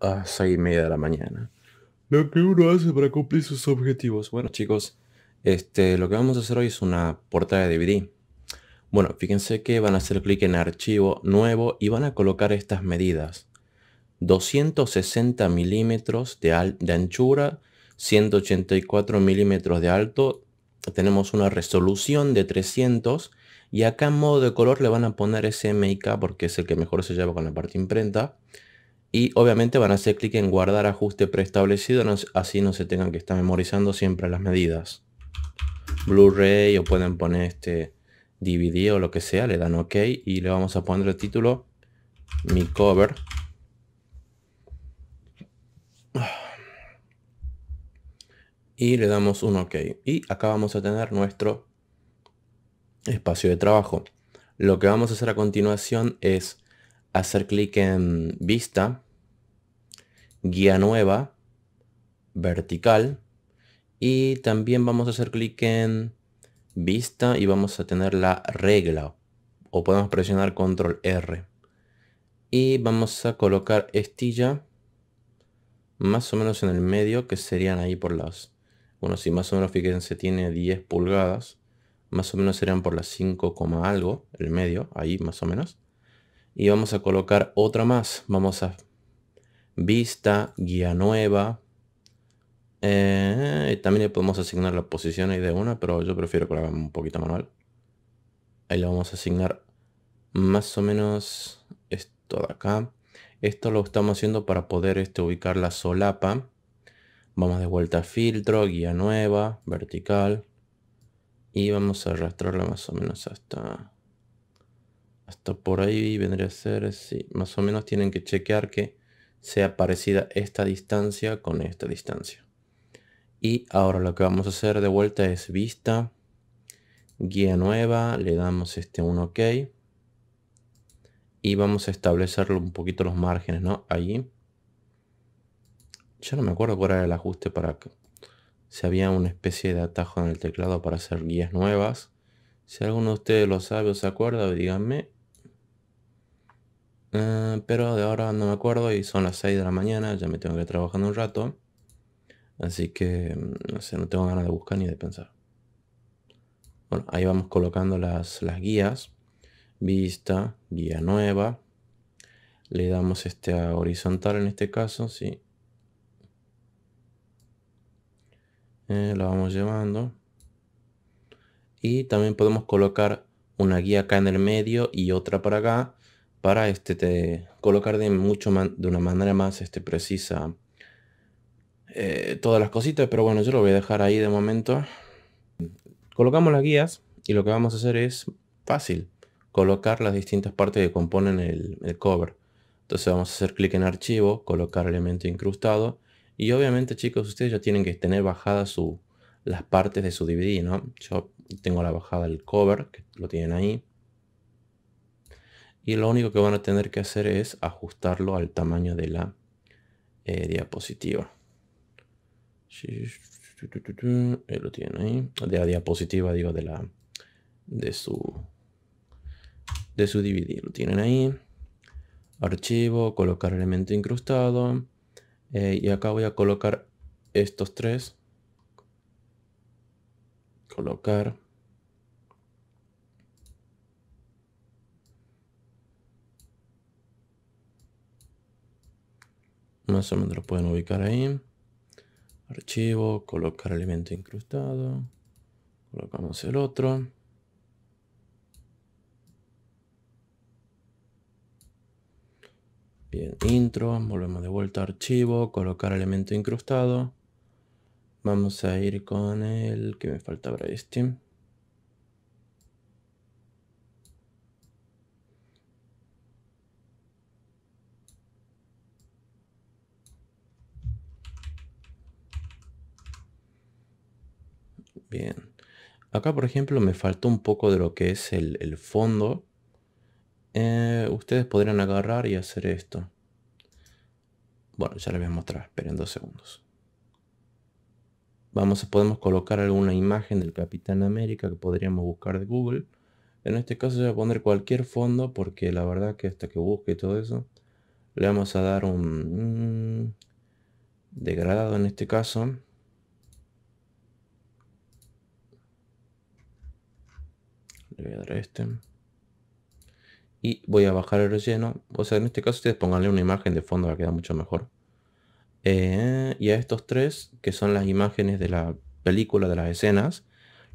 a seis y media de la mañana. Lo que uno hace para cumplir sus objetivos. Bueno, chicos, este, lo que vamos a hacer hoy es una portada de DVD. Bueno, fíjense que van a hacer clic en archivo nuevo y van a colocar estas medidas. 260 milímetros de, de anchura, 184 milímetros de alto. Tenemos una resolución de 300. Y acá en modo de color le van a poner SMIK porque es el que mejor se lleva con la parte imprenta. Y obviamente van a hacer clic en guardar ajuste preestablecido, así no se tengan que estar memorizando siempre las medidas. Blu-ray o pueden poner este DVD o lo que sea, le dan OK y le vamos a poner el título Mi Cover. Y le damos un OK. Y acá vamos a tener nuestro espacio de trabajo. Lo que vamos a hacer a continuación es hacer clic en vista, guía nueva, vertical y también vamos a hacer clic en vista y vamos a tener la regla o podemos presionar control R y vamos a colocar estilla más o menos en el medio que serían ahí por las bueno si más o menos fíjense tiene 10 pulgadas más o menos serían por las 5, algo el medio ahí más o menos y vamos a colocar otra más. Vamos a vista, guía nueva. Eh, también le podemos asignar la posición ahí de una, pero yo prefiero que la hagamos un poquito manual. Ahí le vamos a asignar más o menos esto de acá. Esto lo estamos haciendo para poder este, ubicar la solapa. Vamos de vuelta a filtro, guía nueva, vertical. Y vamos a arrastrarla más o menos hasta hasta por ahí vendría a ser, así, más o menos tienen que chequear que sea parecida esta distancia con esta distancia. Y ahora lo que vamos a hacer de vuelta es vista, guía nueva, le damos este un OK. Y vamos a establecer un poquito los márgenes, ¿no? Ahí. Ya no me acuerdo cuál era el ajuste para que si había una especie de atajo en el teclado para hacer guías nuevas. Si alguno de ustedes lo sabe o se acuerda, díganme eh, pero de ahora no me acuerdo y son las 6 de la mañana, ya me tengo que ir trabajando un rato. Así que, mm, no tengo ganas de buscar ni de pensar. Bueno, ahí vamos colocando las, las guías. Vista, guía nueva. Le damos este a horizontal en este caso, sí. Eh, la vamos llevando. Y también podemos colocar una guía acá en el medio y otra para acá para este, colocar de, mucho de una manera más este, precisa eh, todas las cositas, pero bueno, yo lo voy a dejar ahí de momento. Colocamos las guías y lo que vamos a hacer es fácil, colocar las distintas partes que componen el, cover. Entonces vamos a hacer clic en archivo, colocar elemento incrustado y obviamente chicos, ustedes ya tienen que tener bajadas las partes de su DVD, ¿no? Yo tengo la bajada del cover, que lo tienen ahí y lo único que van a tener que hacer es ajustarlo al tamaño de la diapositiva. lo tienen ahí. De la diapositiva, digo, de la de su de su DVD. Lo tienen ahí. Archivo, colocar elemento incrustado. Eh, y acá voy a colocar estos tres. Colocar Más o menos lo pueden ubicar ahí. Archivo, colocar elemento incrustado. Colocamos el otro. Bien, intro, volvemos de vuelta archivo, colocar elemento incrustado. Vamos a ir con el que me falta ahora este. Bien. Acá, por ejemplo, me faltó un poco de lo que es el, fondo. Eh, ustedes podrían agarrar y hacer esto. Bueno, ya les voy a mostrar. Esperen dos segundos. Vamos, podemos colocar alguna imagen del Capitán América que podríamos buscar de Google. En este caso voy a poner cualquier fondo porque la verdad que hasta que busque todo eso le vamos a dar un mm, degradado en este caso. este. Y voy a bajar el relleno. O sea, en este caso ustedes ponganle una imagen de fondo, va a quedar mucho mejor. Eh, y a estos tres, que son las imágenes de la película, de las escenas,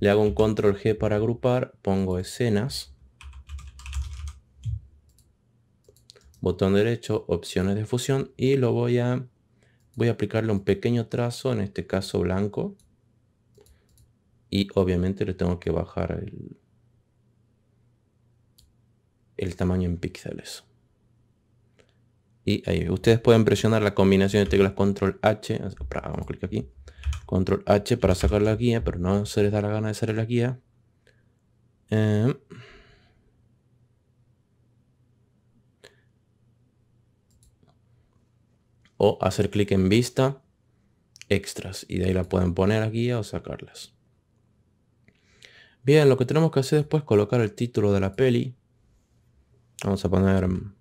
le hago un control G para agrupar, pongo escenas, botón derecho, opciones de fusión y lo voy a, voy a aplicarle un pequeño trazo, en este caso blanco. Y obviamente le tengo que bajar el, el tamaño en píxeles. Y ahí ustedes pueden presionar la combinación de teclas control H, para, a clic aquí, control H para sacar la guía, pero no se les da la gana de hacer la guía. Em, o hacer clic en vista, extras, y de ahí la pueden poner guía o sacarlas. Bien, lo que tenemos que hacer después colocar el título de la peli Vamos a poner... Um,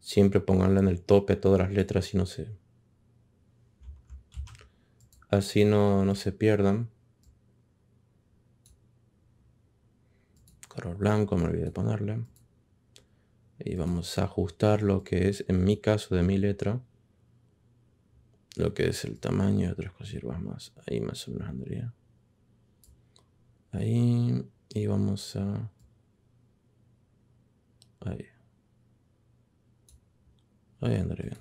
siempre ponganle en el tope todas las letras y no se... Así no se pierdan. blanco, me olvidé de ponerle. Y vamos a ajustar lo que es, en mi caso de mi letra, lo que es el tamaño y otras cosas más. Ahí más o menos andaría. Ahí. Y vamos a... Ahí. Ahí andaría bien.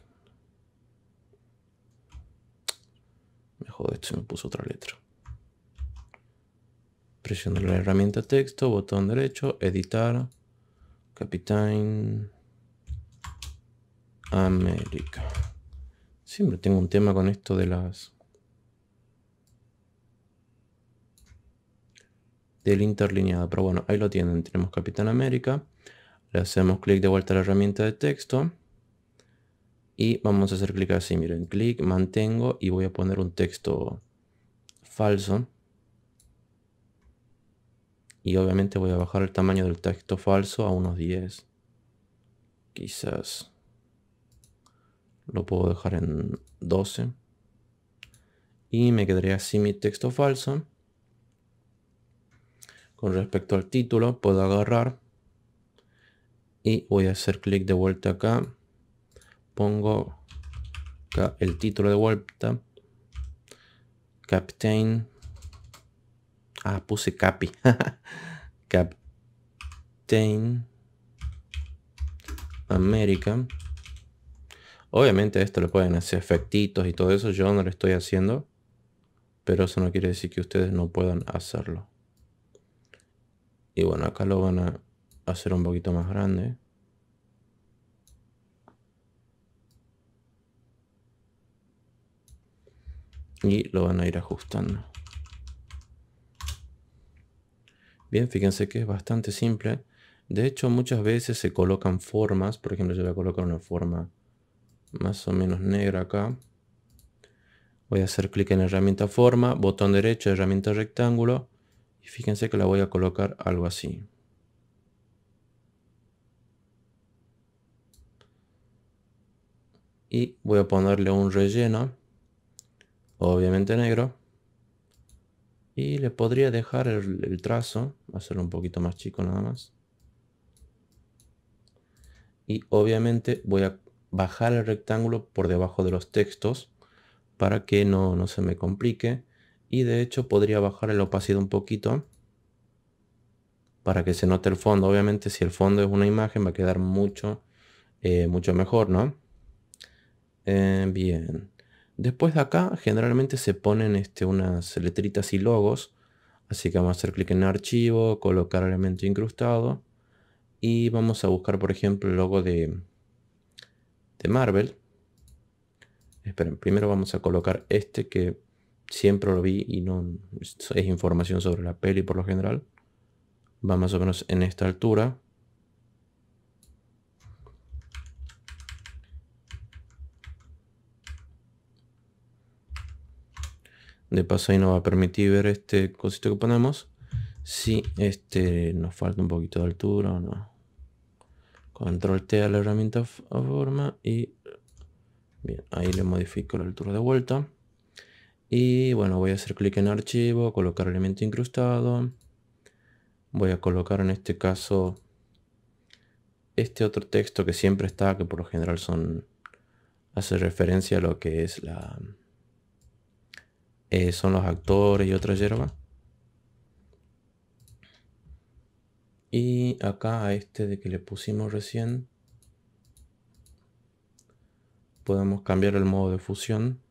Me jode esto, me puso otra letra presiono la herramienta texto, botón derecho, editar, Capitán América. Siempre tengo un tema con esto de las... del interlineado, pero bueno, ahí lo tienen, tenemos Capitán América, le hacemos clic de vuelta a la herramienta de texto y vamos a hacer clic así, miren, clic, mantengo y voy a poner un texto falso y obviamente voy a bajar el tamaño del texto falso a unos 10. Quizás lo puedo dejar en 12. Y me quedaría así mi texto falso. Con respecto al título, puedo agarrar y voy a hacer clic de vuelta acá. Pongo el título de vuelta. Captain Ah, puse Capi. Captain America. Obviamente esto lo pueden hacer efectitos y todo eso. Yo no lo estoy haciendo. Pero eso no quiere decir que ustedes no puedan hacerlo. Y bueno, acá lo van a hacer un poquito más grande. Y lo van a ir ajustando. Bien, fíjense que es bastante simple. De hecho, muchas veces se colocan formas. Por ejemplo, yo voy a colocar una forma más o menos negra acá. Voy a hacer clic en herramienta forma, botón derecho, herramienta rectángulo. Y fíjense que la voy a colocar algo así. Y voy a ponerle un relleno, obviamente negro. Y le podría dejar el, trazo, hacerlo un poquito más chico nada más. Y obviamente voy a bajar el rectángulo por debajo de los textos para que no, se me complique. Y de hecho podría bajar el opacidad un poquito para que se note el fondo. Obviamente si el fondo es una imagen va a quedar mucho, eh, mucho mejor, ¿no? Eh, bien. Después de acá generalmente se ponen este, unas letritas y logos. Así que vamos a hacer clic en archivo, colocar elemento incrustado. Y vamos a buscar por ejemplo el logo de, de Marvel. Esperen, primero vamos a colocar este que siempre lo vi y no es información sobre la peli por lo general. Va más o menos en esta altura. De paso ahí nos va a permitir ver este cosito que ponemos. Si este nos falta un poquito de altura o no. Control T a la herramienta forma y bien, ahí le modifico la altura de vuelta. Y bueno, voy a hacer clic en archivo, colocar elemento incrustado. Voy a colocar en este caso este otro texto que siempre está, que por lo general son hace referencia a lo que es la, eh, son los actores y otra hierba. Y acá a este de que le pusimos recién, podemos cambiar el modo de fusión.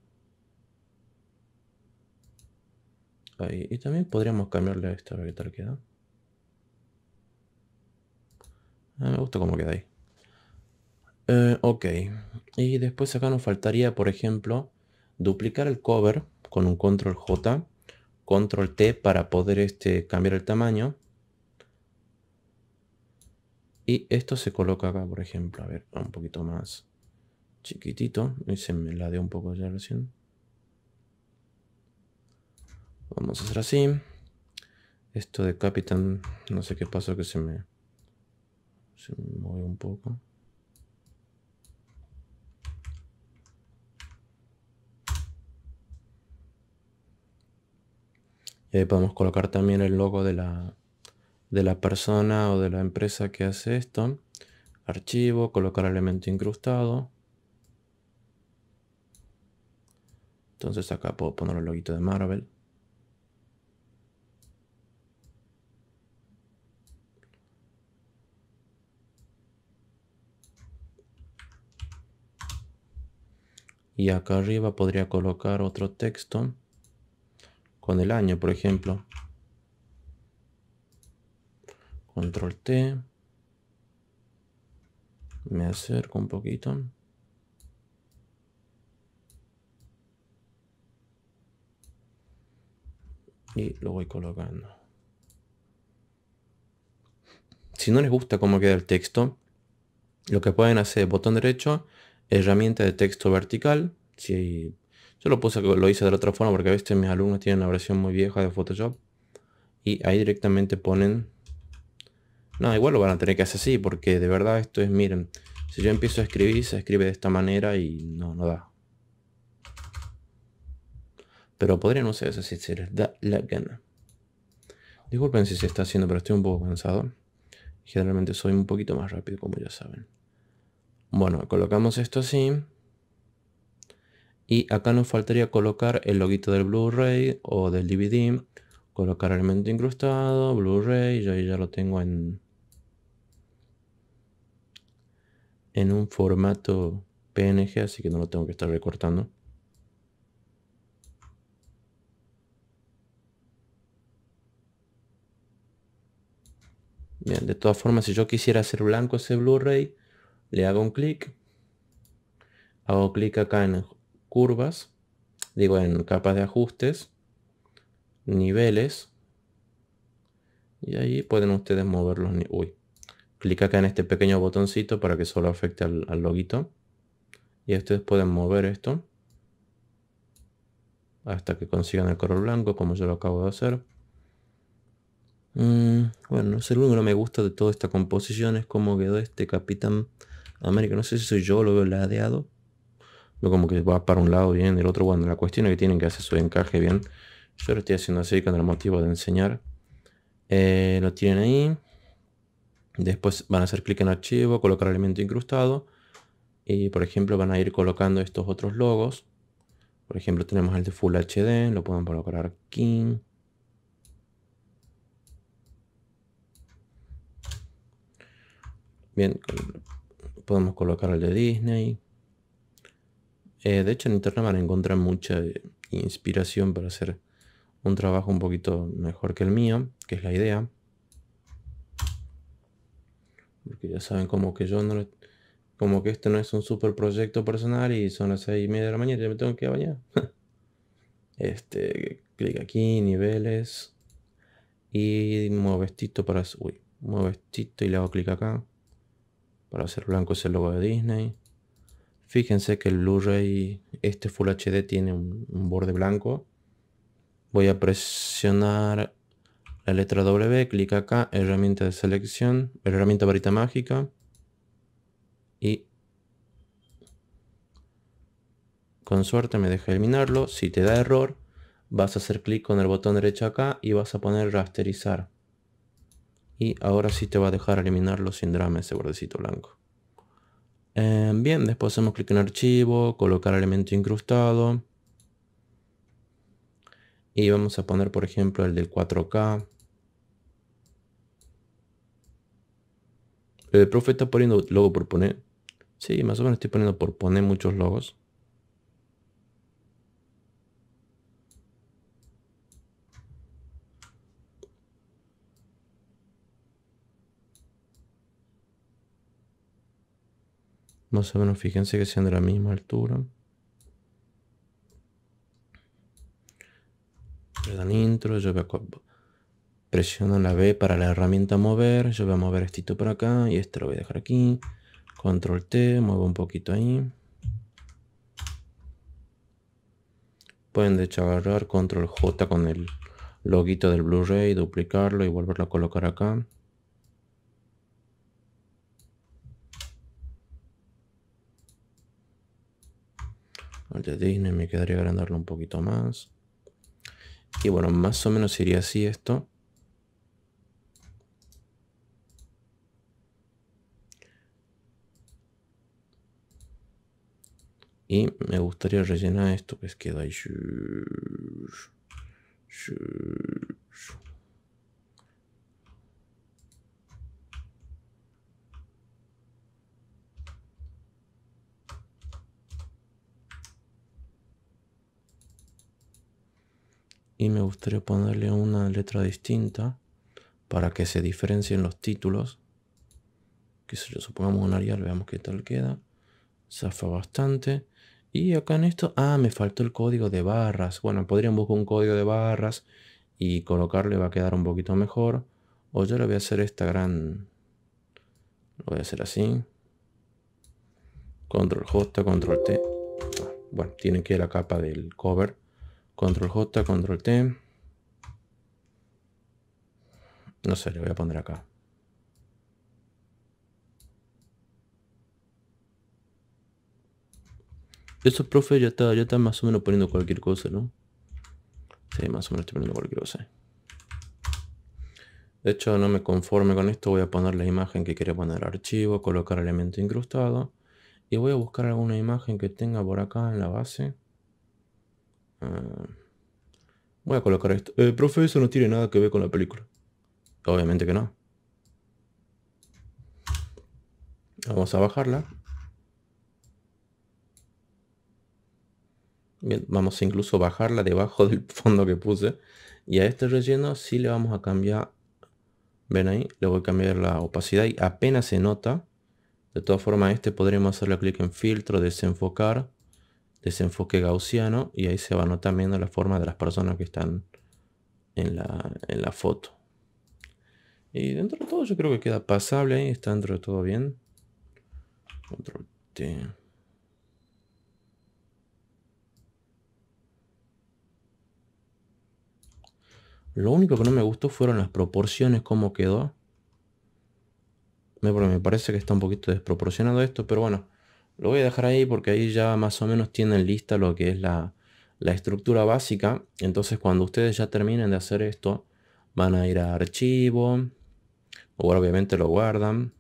Ahí. Y también podríamos cambiarle a esta, a ver qué tal queda. Ah, me gusta cómo queda ahí. Eh, ok. Y después acá nos faltaría, por ejemplo, duplicar el cover con un control J, control T para poder este, cambiar el tamaño. Y esto se coloca acá, por ejemplo, a ver, un poquito más chiquitito. Y se me la dio un poco ya recién. Vamos a hacer así. Esto de Capitán, no sé qué pasó que se me, se me un poco. Y podemos colocar también el logo de la, persona o de la empresa que hace esto. Archivo, colocar elemento incrustado. Entonces acá puedo poner el loguito de Marvel. Y acá arriba podría colocar otro texto con el año, por ejemplo. Control T. Me acerco un poquito. Y lo voy colocando. Si no les gusta cómo queda el texto, lo que pueden hacer botón derecho, herramienta de texto vertical, si yo lo puse, lo hice de la otra forma porque a veces mis alumnos tienen una versión muy vieja de Photoshop. Y ahí directamente ponen... No, igual lo van a tener que hacer así porque de verdad esto es, miren, si yo empiezo a escribir, se escribe de esta manera y no, no da. Pero podrían usar eso si se les da la gana. Disculpen si se está haciendo, pero estoy un poco cansado. Generalmente soy un poquito más rápido, como ya saben. Bueno, colocamos esto así. Y acá nos faltaría colocar el loguito del Blu-ray o del DVD. Colocar elemento incrustado, Blu-ray, yo ya lo tengo en, en un formato PNG, así que no lo tengo que estar recortando. Bien, de todas formas, si yo quisiera hacer blanco ese Blu-ray, le hago un clic. Hago clic acá en curvas, digo en capas de ajustes, niveles, y ahí pueden ustedes moverlos. Uy, clic acá en este pequeño botoncito para que solo afecte al, al loguito. Y ustedes pueden mover esto hasta que consigan el color blanco como yo lo acabo de hacer. Mm, bueno, no sé, único que no me gusta de toda esta composición es cómo quedó este Capitán América. No sé si soy yo, lo veo ladeado como que va para un lado bien, el otro bueno, la cuestión es que tienen que hacer su encaje bien. Yo lo estoy haciendo así con el motivo de enseñar. Eh, lo tienen ahí. Después van a hacer clic en archivo, colocar elemento incrustado. Y por ejemplo van a ir colocando estos otros logos. Por ejemplo tenemos el de Full HD, lo pueden colocar aquí. Bien, podemos colocar el de Disney. Eh, de hecho, en internet van a encontrar mucha eh, inspiración para hacer un trabajo un poquito mejor que el mío, que es la idea. Porque ya saben como que yo no... como que este no es un super proyecto personal y son las 6 y media de la mañana y me tengo que bañar. este, clic aquí, niveles. Y muevo para... Uy, muevo esto y le hago clic acá. Para hacer blanco ese logo de Disney. Fíjense que el Blu-ray, este Full HD tiene un, borde blanco. Voy a presionar la letra W, clic acá, herramienta de selección, herramienta varita mágica. Y con suerte me deja eliminarlo. Si te da error, vas a hacer clic con el botón derecho acá y vas a poner rasterizar. Y ahora sí te va a dejar eliminarlo sin drama ese bordecito blanco. Em, bien, después hacemos clic en archivo, colocar elemento incrustado. Y vamos a poner, por ejemplo, el del 4K. El profe está poniendo logo por poner. Sí, más o menos estoy poniendo por poner muchos logos. Más o menos fíjense que sean de la misma altura. Le dan intro, yo voy a presionan la B para la herramienta mover. Yo voy a mover esto para acá y este lo voy a dejar aquí. Control T, muevo un poquito ahí. Pueden de hecho agarrar Control J con el loguito del Blu-ray, duplicarlo y volverlo a colocar acá. al de Disney me quedaría agrandarlo un poquito más. Y bueno, más o menos iría así esto. Y me gustaría rellenar esto que es queda ahí. y me gustaría ponerle una letra distinta para que se diferencien los títulos. Que supongamos un Arial, veamos qué tal queda. Zafa bastante. Y acá en esto, ah, me faltó el código de barras. Bueno, podrían buscar un código de barras y colocarle va a quedar un poquito mejor. O yo le voy a hacer esta gran... Lo voy a hacer así. Control J, Control T. Ah, bueno, tiene que ir la capa del cover. Control J, Control T. No sé, le voy a poner acá. Eso, profe, ya está, ya está más o menos poniendo cualquier cosa, ¿no? Sí, más o menos estoy poniendo cualquier cosa. De hecho, no me conforme con esto, voy a poner la imagen que quería poner archivo, colocar elemento incrustado. Y voy a buscar alguna imagen que tenga por acá en la base. Ah, voy a colocar esto. El eh, profe, eso no tiene nada que ver con la película. Obviamente que no. Vamos a bajarla. Bien, vamos a incluso bajarla debajo del fondo que puse. Y a este relleno si le vamos a cambiar. Ven ahí, le voy a cambiar la opacidad y apenas se nota. De todas formas, este podremos hacerle clic en filtro, desenfocar desenfoque gaussiano y ahí se van notando la forma de las personas que están en la, en la foto. Y dentro de todo yo creo que queda pasable ahí, está dentro de todo bien. Control T. Lo único que no me gustó fueron las proporciones, como quedó. me parece que está un poquito desproporcionado esto, pero bueno. Lo voy a dejar ahí porque ahí ya más o menos tienen lista lo que es la, la estructura básica. Entonces cuando ustedes ya terminen de hacer esto, van a ir a archivo. O obviamente lo guardan.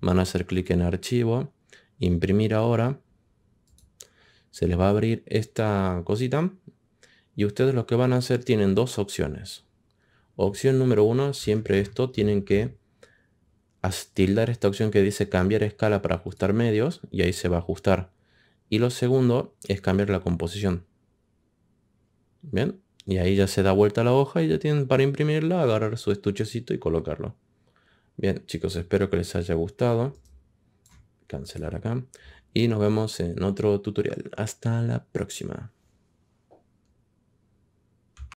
Van a hacer clic en archivo. Imprimir ahora. Se les va a abrir esta cosita. Y ustedes lo que van a hacer tienen dos opciones. Opción número uno, siempre esto tienen que tildar esta opción que dice cambiar escala para ajustar medios y ahí se va a ajustar. Y lo segundo es cambiar la composición. Bien, y ahí ya se da vuelta la hoja y ya tienen para imprimirla, agarrar su estuchecito y colocarlo. Bien, chicos, espero que les haya gustado. Cancelar acá. Y nos vemos en otro tutorial. Hasta la próxima.